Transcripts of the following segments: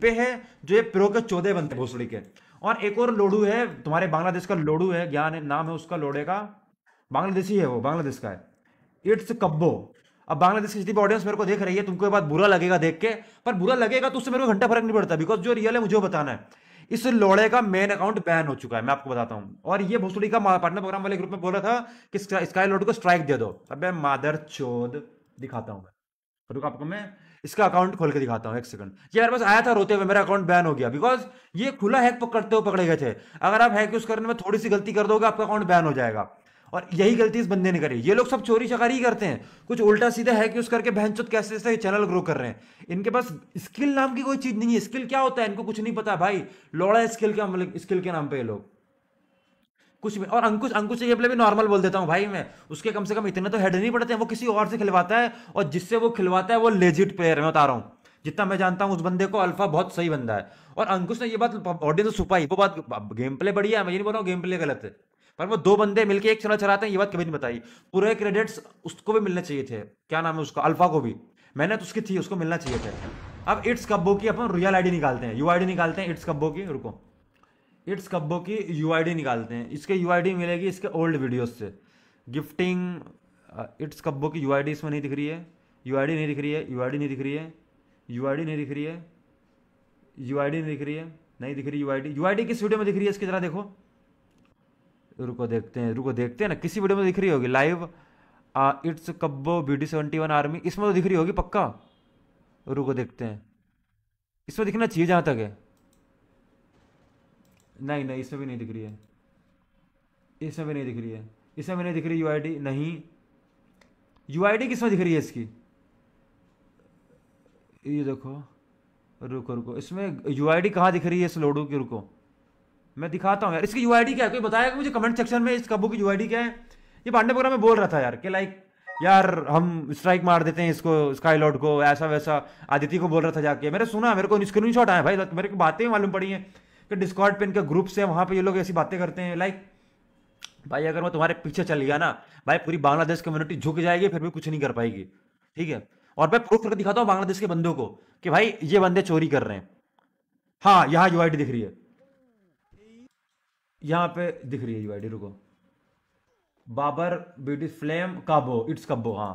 पे है जो ये प्रो के चौदह बनते हैं भोसड़ी के और एक और लोडू है तुम्हारे बांग्लादेश का लोडू है ज्ञान है नाम है उसका लोडे का बांग्लादेशी है वो बांग्लादेश का है इट्स कब्बो अब बांग्लादेश की जितनी ऑडियंस मेरे को देख रही है तुमको ये बात बुरा लगेगा देख के पर बुरा लगेगा तो उससे मेरे को घंटा फर्क नहीं पड़ता बिकॉज जो रियल है मुझे बताना है इस लोड़े का मेन अकाउंट बैन हो चुका है मैं आपको बताता हूँ और ये भोसड़ी का पार्टनर प्रोग्राम वाले ग्रुप में बोला था कि स्काई लोड को स्ट्राइक दे दो अब मैं मादर चोद दिखाता हूँ मैं रुक आपको मैं इसका अकाउंट खोल के दिखाता हूँ एक सेकंड ये मेरे पास आया था रोते हुए मेरा अकाउंट बैन हो गया बिकॉज ये खुला हैक पकड़ते हुए पकड़े गए थे अगर आप हैक यूज करने में थोड़ी सी गलती कर दोगे आपका अकाउंट बैन हो जाएगा और यही गलती इस बंदे ने करी ये लोग सब चोरी चकारी ही करते हैं कुछ उल्टा सीधा हैक यूज करके बहन चुत कैसे जैसे चैनल ग्रो कर रहे हैं इनके पास स्किल नाम की कोई चीज नहीं है स्किल क्या होता है इनको कुछ नहीं पता भाई लौड़ा स्किल के स्किल के नाम पे ये लोग कुछ भी और अंकुश अंकुश के प्ले भी नॉर्मल बोल देता हूँ भाई मैं उसके कम से कम इतने तो हेड नहीं पड़ते हैं वो किसी और से खिलवाता है और जिससे वो खिलवाता है वो लेजिट प्लेयर मैं बता रहा हूँ जितना मैं जानता हूँ उस बंदे को अल्फा बहुत सही बंदा है और अंकुश ने ये बात ऑडियंस छुपाई वो बात गेम प्ले बढ़िया है मैं ये नहीं बोल रहा हूँ गेम प्ले गलत है पर वो दो बंदे मिलकर एक चला चलाते हैं ये बात कभी नहीं बताई पूरे क्रेडिट्स उसको भी मिलने चाहिए थे क्या नाम है उसका अल्फा को भी तो उसकी थी उसको मिलना चाहिए थे अब इट्स कब्बो की अपन रियल आईडी निकालते हैं यू आईडी निकालते हैं इट्स कब्बो की रुको इट्स कब्बो की यू निकालते हैं इसके यू मिलेगी इसके ओल्ड वीडियोज से गिफ्टिंग इट्स कब्बो की यू इसमें नहीं दिख रही है यू नहीं दिख रही है यू नहीं दिख रही है यू नहीं दिख रही है यू नहीं दिख रही है नहीं दिख रही यू आई डी किस वीडियो में दिख रही है इसकी तरह देखो रुको देखते हैं रुको देखते हैं ना किसी वीडियो में दिख रही होगी live its Kabbo B D seventy one army इसमें तो दिख रही होगी पक्का रुको देखते हैं इसमें दिखना चाहिए जहाँ तक है नहीं नहीं इसमें भी नहीं दिख रही है इसमें भी नहीं दिख रही है इसमें भी नहीं दिख रही यू आई डी नहीं यू आई डी किसमें दिख रही है इसकी ये देखो रुको रुको इसमें यू आई डी कहाँ दिख रही है इस लोडो की रुको मैं दिखाता हूँ यार इसकी यू आई डी क्या है कोई बताया मुझे कमेंट सेक्शन में इस कबू की यू आई डी क्या है ये पांडे प्रोग्राम में बोल रहा था यार कि लाइक यार हम स्ट्राइक मार देते हैं इसको स्काई लॉर्ड को ऐसा वैसा आदित्य को बोल रहा था जाके मैंने सुना मेरे को स्क्रीन शॉट आया भाई मेरे को बातें मालूम पड़ी हैं कि डिस्कॉर्ड पे इनके ग्रुप्स हैं वहाँ पे ये लोग ऐसी बातें करते हैं लाइक भाई अगर मैं तुम्हारे पीछे चल गया ना भाई पूरी बांग्लादेश कम्युनिटी झुक जाएगी फिर भी कुछ नहीं कर पाएगी ठीक है और मैं प्रूफ करके दिखाता हूँ बांग्लादेश के बंदों को कि भाई ये बंदे चोरी कर रहे हैं हाँ यहाँ यू दिख रही है यहाँ पे दिख रही है यू रुको Babar beauty flame Kabbo its Kabbo हाँ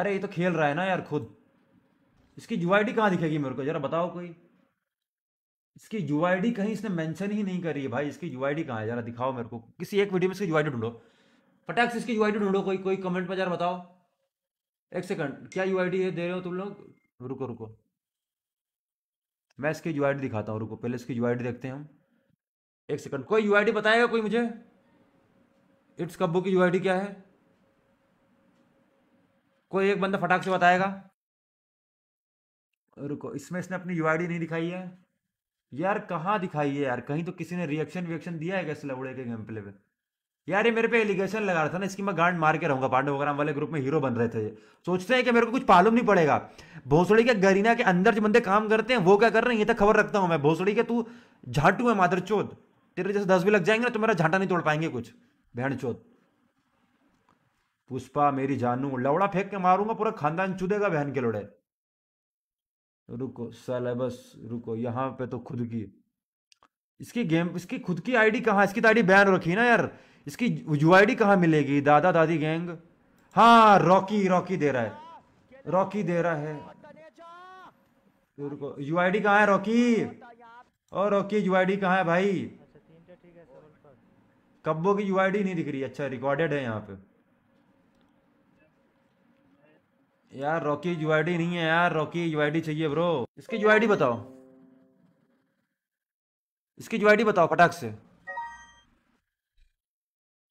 अरे ये तो खेल रहा है ना यार खुद इसकी यू आई डी कहाँ दिखेगी मेरे को जरा बताओ कोई इसकी यू कहीं इसने मेंशन ही नहीं करी है भाई इसकी यू आई कहाँ है जरा दिखाओ मेरे को किसी एक वीडियो में इसकी यू ढूंढो फटाक से इसकी यू ढूंढो कोई कोई कमेंट में जरा बताओ एक सेकंड क्या यू है दे रहे हो तुम लोग रुको रुको मैं इसकी यू दिखाता हूँ रुको पहले इसकी यू देखते हैं हम एक सेकंड कोई यू बताएगा कोई मुझे इट्स कब्बू की यू क्या है कोई एक बंदा फटाक से बताएगा रुको इसमें इसने अपनी यू नहीं दिखाई है यार कहाँ दिखाई है यार कहीं तो किसी ने रिएक्शन रिएक्शन दिया है कैसे लवड़े के गेम प्ले पे यार ये मेरे पे एलिगेशन लगा रहा था ना इसकी मैं गांड मार के रहूंगा पांडव वगैरह वाले ग्रुप में हीरो बन रहे थे सोचते हैं कि मेरे को कुछ मालूम नहीं पड़ेगा भोसड़ी के गरीना के अंदर जो बंदे काम करते हैं वो क्या कर रहे हैं ये तो खबर रखता हूँ मैं भोसड़ी के तू झाटू है माधर चोद तेरे जैसे दस भी लग जाएंगे ना तो मेरा झांटा नहीं तोड़ पाएंगे कुछ बहन चोत पुष्पा मेरी जानू लवड़ा फेंक के मारूंगा पूरा खानदान चुदेगा बहन के लोड़े रुको सलेबस रुको यहाँ पे तो खुद की इसकी गेम इसकी खुद की आईडी कहाँ इसकी तो आईडी बैन रखी ना यार इसकी यू आई डी कहाँ मिलेगी दादा दादी गैंग हाँ रॉकी रॉकी दे रहा है रॉकी दे रहा है तो रुको यू आई डी कहाँ है रॉकी और रॉकी यू आई डी कहाँ है भाई कब्बो की यू आई डी नहीं दिख रही अच्छा रिकॉर्डेड है यहाँ पे यार रॉकी यू नहीं है यार रॉकी यू चाहिए ब्रो इसकी यू बताओ इसकी यू बताओ पटाख से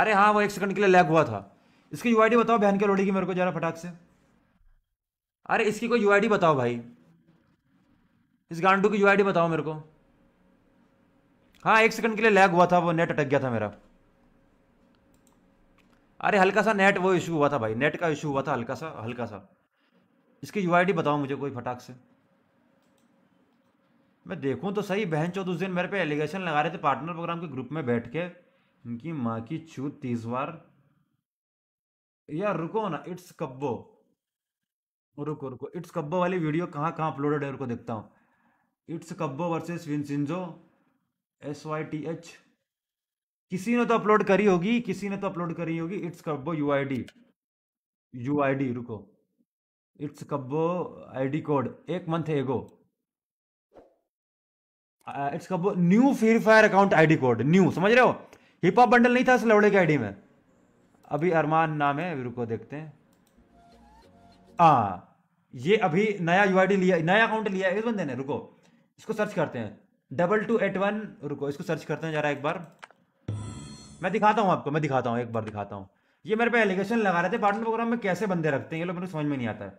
अरे हाँ वो एक सेकंड के लिए लैग हुआ था इसकी यू बताओ बहन के लोड़ी की मेरे को जरा फटाक से अरे इसकी कोई यू बताओ भाई इस गांडू की यू बताओ मेरे को हाँ एक सेकंड के लिए लैग हुआ था वो नेट अटक गया था मेरा अरे हल्का सा नेट वो इशू हुआ था भाई नेट का इशू हुआ था हल्का सा हल्का सा इसकी यू बताओ मुझे कोई फटाक से मैं देखूं तो सही बहन चौथ उस दिन मेरे पे एलिगेशन लगा रहे थे पार्टनर प्रोग्राम के ग्रुप में बैठ के उनकी माँ की छूत तीस बार यार रुको ना इट्स कब्बो रुको रुको इट्स कब्बो वाली वीडियो कहाँ कहाँ अपलोडेड है रुको देखता हूँ its Kabbo versus Vincenzo S Y T H किसी ने तो अपलोड करी होगी किसी ने तो अपलोड करी होगी its Kabbo U I D U I D रुको इट्स कब्बो आईडी कोड एक month ago its Kabbo new free fire account ID code new समझ रहे हो हिप हॉप बंडल नहीं था उस लवड़े के आईडी में अभी अरमान नाम है रुको देखते हैं आ, ये अभी नया यू लिया नया अकाउंट लिया इस बंदे ने रुको इसको सर्च करते हैं डबल टू एट वन रुको इसको सर्च करते हैं जरा एक बार मैं दिखाता हूँ आपको मैं दिखाता हूँ एक बार दिखाता हूँ ये मेरे पे एलिगेशन लगा रहे थे पार्टनर प्रोग्राम में कैसे बंदे रखते हैं ये लोग मेरे समझ में नहीं आता है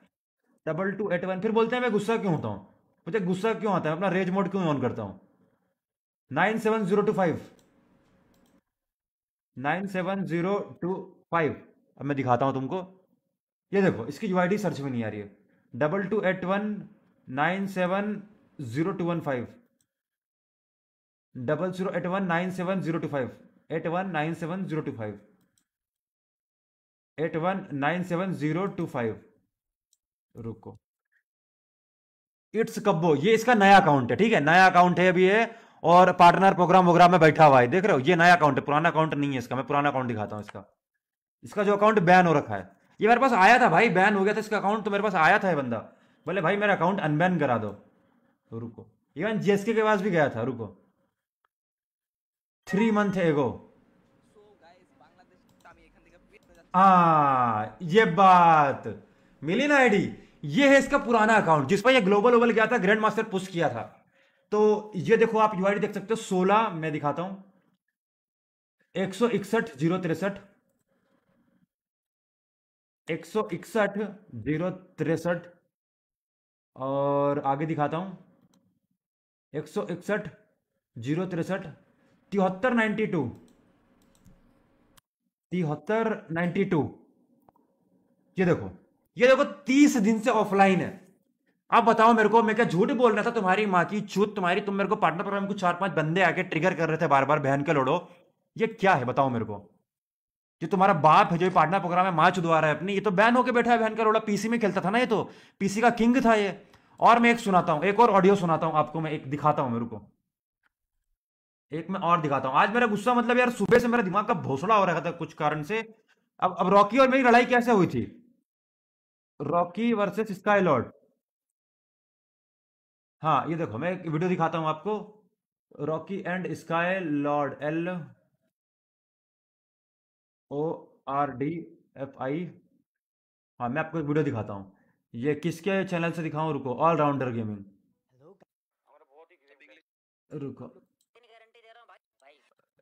डबल टू एट वन फिर बोलते हैं मैं गुस्सा क्यों होता हूँ मुझे गुस्सा क्यों आता है अपना रेज मोड क्यों ऑन करता हूँ nine seven zero two five nine seven zero two five अब मैं दिखाता हूँ तुमको ये देखो इसकी यू सर्च में नहीं आ रही है double two eight one nine seven zero two one five double zero eight one nine seven zero two five eight one nine seven zero two five eight one nine seven zero two five रुको its Kabbo ये इसका नया account है ठीक है नया account है अभी ये और पार्टनर प्रोग्राम वोग्राम में बैठा हुआ है देख रहे हो ये नया अकाउंट है पुराना अकाउंट नहीं है इसका मैं पुराना अकाउंट दिखाता हूँ इसका इसका जो अकाउंट बैन हो रखा है ये मेरे पास आया था भाई बैन हो गया था इसका अकाउंट तो मेरे पास आया था बंदा बोले भाई मेरा अकाउंट अनबैन करा दो रुको इवन जीएसके के पास भी गया था रुको थ्री मंथ एगो आ, ये बात मिली ना आईडी ये है इसका पुराना अकाउंट जिस पर ये ग्लोबल ओवल गया था ग्रैंड मास्टर पुश किया था तो ये देखो आप यू देख सकते हो सोलह मैं दिखाता हूं एक सौ इकसठ जीरो तिरसठ एक सौ इकसठ जीरो तिरसठ और आगे दिखाता हूं एक सौ इकसठ जीरो तिरसठ तिहत्तर नाइन्टी टू तिहत्तर नाइन्टी टू ये देखो ये देखो तीस दिन से ऑफलाइन है अब बताओ मेरे को मैं क्या झूठ बोल रहा था तुम्हारी माँ की छूत तुम्हारी तुम मेरे को पार्टनर प्रोग्राम को चार पांच बंदे आके ट्रिगर कर रहे थे बार बार बहन के लोड़ो ये क्या है बताओ मेरे को जो तुम्हारा बाप है जो पार्टनर प्रोग्राम है माँ चुदवा रहा है अपनी ये तो बैन होकर बैठा है बहन का लोड़ा पीसी में खेलता था ना ये तो पीसी का किंग था ये और मैं एक सुनाता हूँ एक और ऑडियो सुनाता हूँ आपको मैं एक दिखाता हूँ मेरे को एक मैं और दिखाता हूँ आज मेरा गुस्सा मतलब यार सुबह से मेरा दिमाग का भोसड़ा हो रहा था कुछ कारण से अब अब रॉकी और मेरी लड़ाई कैसे हुई थी रॉकी वर्सेस स्काई लॉर्ड हाँ ये देखो मैं एक वीडियो दिखाता हूं आपको Rocky and Sky Lord L O R D F I हाँ मैं आपको एक वीडियो दिखाता हूँ ये किसके चैनल से दिखाऊं रुको ऑलराउंडर गेमिंग रुको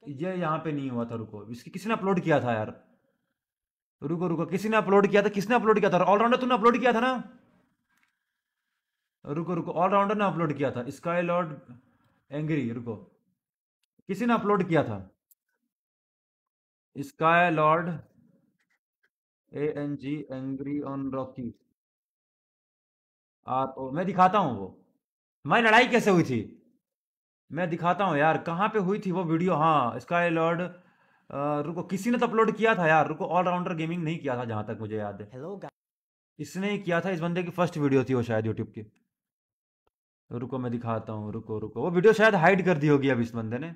ये यहाँ पे नहीं हुआ था रुको इसकी ने अपलोड किया था यार रुको रुको किसी ने अपलोड किया था किसने अपलोड किया था ऑलराउंडर तुमने अपलोड किया था ना रुको रुको ऑलराउंडर ने अपलोड किया था स्काई लॉर्ड एंग्री रुको किसी ने अपलोड किया था Sky Lord A N G angry on Rocky R O मैं दिखाता हूँ वो मैं लड़ाई कैसे हुई थी मैं दिखाता हूँ यार कहाँ पे हुई थी वो वीडियो हाँ स्काई लॉर्ड रुको किसी ने तो अपलोड किया था यार रुको ऑलराउंडर गेमिंग नहीं किया था जहाँ तक मुझे याद है हेलो इसने ही किया था इस बंदे की फर्स्ट वीडियो थी वो शायद यूट्यूब की रुको मैं दिखाता हूँ रुको रुको वो वीडियो शायद हाइड कर दी होगी अब इस बंदे ने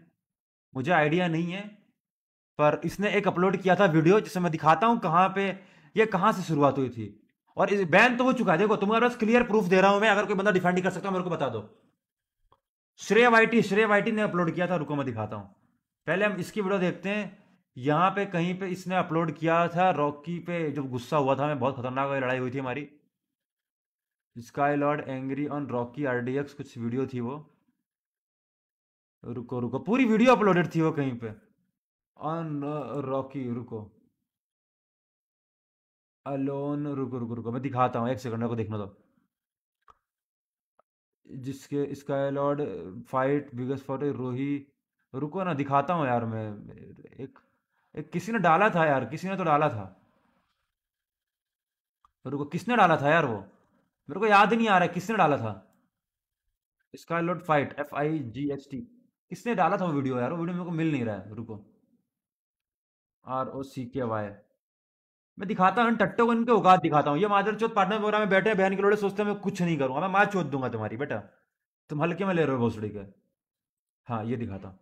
मुझे आइडिया नहीं है पर इसने एक अपलोड किया था वीडियो जिससे मैं दिखाता हूँ कहाँ पे ये कहाँ से शुरुआत हुई थी और इस बैन तो हो चुका है देखो तुम्हारे पास क्लियर प्रूफ दे रहा हूँ मैं अगर कोई बंदा डिफेंड नहीं कर सकता मेरे को बता दो श्रेय वाइटी श्रेय वाइटी ने अपलोड किया था रुको मैं दिखाता हूँ पहले हम इसकी वीडियो देखते हैं यहाँ पे कहीं पे इसने अपलोड किया था रॉकी पे जब गुस्सा हुआ था मैं बहुत खतरनाक लड़ाई हुई थी हमारी Sky Lord angry on Rocky R कुछ वीडियो थी वो रुको रुको पूरी वीडियो अपलोडेड थी वो कहीं पे ऑन रॉकी रुको अलोन रुको रुको रुको मैं दिखाता हूँ एक सेकंड को देखना तो जिसके इसका एलॉर्ड फाइट बिगेस्ट फॉर रोही रुको ना दिखाता हूँ यार मैं एक, एक किसी ने डाला था यार किसी ने तो डाला था रुको किसने डाला था यार वो मेरे को याद नहीं आ रहा किसने डाला था इसका Lord fight F I G H T किसने डाला था वो वीडियो यार वो वीडियो मेरे को मिल नहीं रहा है रुको आर ओ सी के वाई मैं दिखाता हूँ टट्टो को इनके औकात दिखाता हूँ ये माधर चौथ पार्टनर वगैरह में बैठे बहन के लोड़े सोचते हैं मैं कुछ नहीं करूंगा मैं माँ चौथ दूंगा तुम्हारी बेटा तुम हल्के में ले रहे हो भोसड़ी के हाँ ये दिखाता हूँ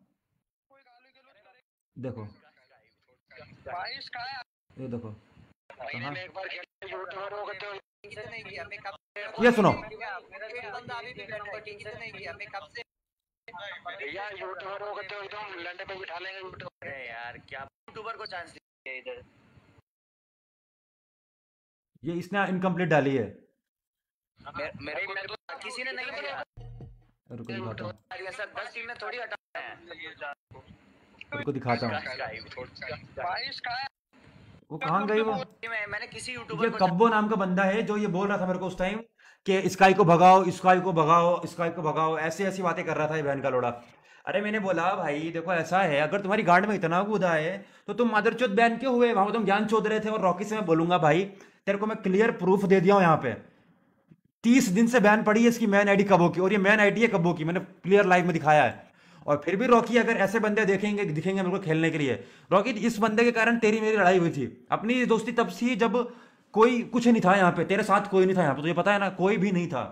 देखो ये देखो ये सुनो तो यार क्या यूट्यूबर को चांस दिया इधर ये इसने इनकम्प्लीट डाली है हाँ, मेरे में तो किसी ने नहीं दिया रुको दिखाता 10 तो टीम थोड़ी है रुको दिखाता वो गई वो मैंने किसी यूट्यूबर ये कब्बो नाम का बंदा है जो ये बोल रहा था मेरे को उस टाइम कि स्काई को भगाओ स्काई को भगाओ स्काई को भगाओ ऐसी ऐसी बातें कर रहा था ये बहन का लोड़ा अरे मैंने बोला भाई देखो ऐसा है अगर तुम्हारी गार्ड में इतना गुदा है तो तुम मदर चौथ बैन क्यों हुए वहां तुम तो ज्ञान चौध रहे थे और रॉकी से मैं बोलूंगा भाई तेरे को मैं क्लियर प्रूफ दे दिया हूं यहाँ पे तीस दिन से बैन पड़ी है इसकी मैन आईडी कबो की और ये मैन आईडी है कबो की मैंने क्लियर लाइव में दिखाया है और फिर भी रॉकी अगर ऐसे बंदे देखेंगे दिखेंगे मेरे को खेलने के लिए रॉकी इस बंदे के कारण तेरी मेरी लड़ाई हुई थी अपनी दोस्ती तब सी जब कोई कुछ नहीं था यहाँ पे तेरे साथ कोई नहीं था यहाँ पे तुझे पता है ना कोई भी नहीं था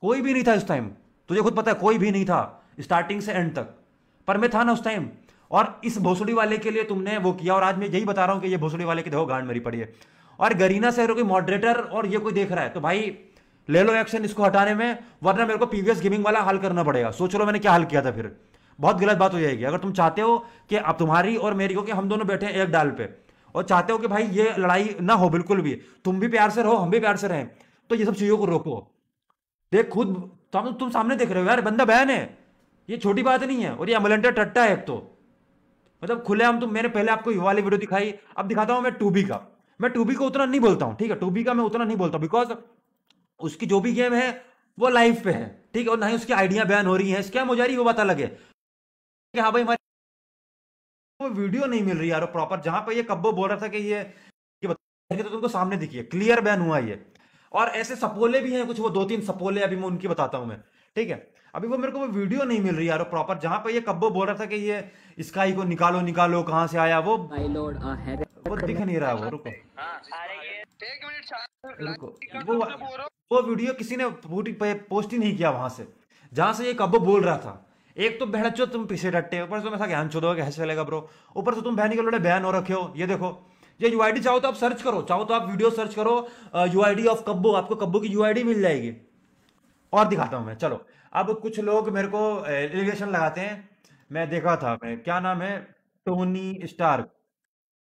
कोई भी नहीं था उस टाइम तुझे खुद पता है कोई भी नहीं था स्टार्टिंग से एंड तक पर मैं था ना उस टाइम और इस भोसड़ी वाले के लिए तुमने वो किया और आज मैं यही बता रहा हूँ कि ये भोसड़ी वाले की देखो गांड मेरी पड़ी है और गरीना से कोई मॉडरेटर और ये कोई देख रहा है तो भाई ले लो एक्शन इसको हटाने में वरना मेरे को प्रीवियस गेमिंग वाला हल करना पड़ेगा सोच लो मैंने क्या हल किया था फिर बहुत गलत बात हो जाएगी अगर तुम चाहते हो कि अब तुम्हारी और मेरी को कि हम दोनों बैठे एक डाल पे और चाहते हो कि भाई ये लड़ाई ना हो बिल्कुल भी तुम भी प्यार से रहो हम भी प्यार से रहें तो ये सब चीज़ों को रोको देख खुद तुम तो तुम सामने देख रहे हो यार बंदा बहन है ये छोटी बात नहीं है और ये अमलेंटर टट्टा है एक तो मतलब खुले हम तुम मैंने पहले आपको युवा वाली वीडियो दिखाई अब दिखाता हूँ मैं टू बी का मैं टूबी को उतना नहीं बोलता हूँ ठीक है टूबी का मैं उतना नहीं बोलता बिकॉज उसकी जो भी गेम है वो लाइफ पे है ठीक है और ना ही उसकी आइडिया बैन हो रही है स्कैम हो जा रही है वो पता लगे हाँ भाई हमारी वो वीडियो नहीं मिल रही यार प्रॉपर जहां पर ये कब्बो बोल रहा था कि ये कि बता तो तुमको सामने दिखिए क्लियर बैन हुआ ये और ऐसे सपोले भी हैं कुछ वो दो तीन सपोले अभी मैं उनकी बताता हूँ मैं ठीक है अभी वो मेरे को वो वीडियो नहीं मिल रही यार प्रॉपर जहाँ पे ये कब्बो बोल रहा था कि ये स्काई को निकालो निकालो कहाँ से आया वो वो दिख नहीं रहा वो रुको रुको वो वो वीडियो किसी ने पोस्ट ही नहीं किया वहां से जहां से ये कब्बो बोल रहा था एक तो बहन चो तुम पीछे डटे ऊपर से मैं ऐसा ज्ञान चोदो कैसे चलेगा ब्रो ऊपर से तुम बहन के लोटे बहन हो रखे हो ये देखो ये यू चाहो तो आप सर्च करो चाहो तो आप वीडियो सर्च करो यू ऑफ कब्बो आपको कब्बो की यू मिल जाएगी और दिखाता हूँ मैं चलो अब कुछ लोग मेरे को एलिगेशन लगाते हैं मैं देखा था मैं क्या नाम है टोनी स्टार्क